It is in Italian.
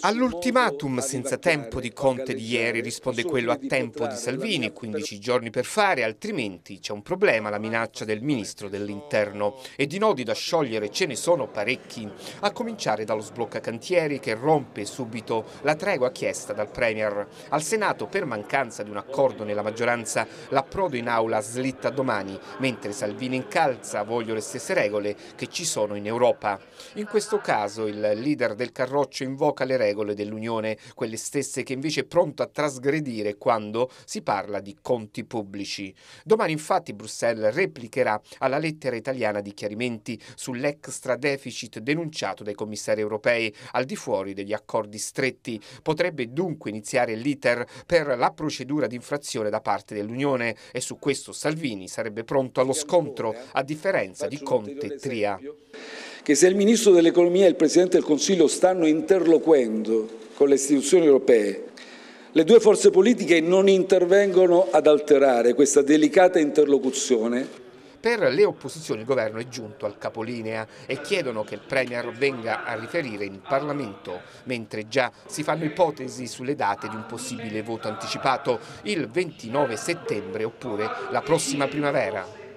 All'ultimatum senza tempo di Conte di ieri risponde quello a tempo di Salvini, 15 giorni per fare, altrimenti c'è un problema, la minaccia del ministro dell'interno. E di nodi da sciogliere ce ne sono parecchi, a cominciare dallo sblocca cantieri che rompe subito la tregua chiesta dal Premier. Al Senato, per mancanza di un accordo nella maggioranza, l'approdo in aula slitta domani, mentre Salvini incalza, voglio le stesse regole che ci sono in Europa. In questo caso il leader del Carroccio invoca le regole regole dell'Unione, quelle stesse che invece è pronto a trasgredire quando si parla di conti pubblici. Domani infatti Bruxelles replicherà alla lettera italiana di chiarimenti sull'extra deficit denunciato dai commissari europei al di fuori degli accordi stretti. Potrebbe dunque iniziare l'iter per la procedura di infrazione da parte dell'Unione e su questo Salvini sarebbe pronto allo scontro, a differenza di Conte Tria che se il Ministro dell'Economia e il Presidente del Consiglio stanno interloquendo con le istituzioni europee, le due forze politiche non intervengono ad alterare questa delicata interlocuzione per le opposizioni il governo è giunto al capolinea e chiedono che il Premier venga a riferire in Parlamento, mentre già si fanno ipotesi sulle date di un possibile voto anticipato il 29 settembre oppure la prossima primavera.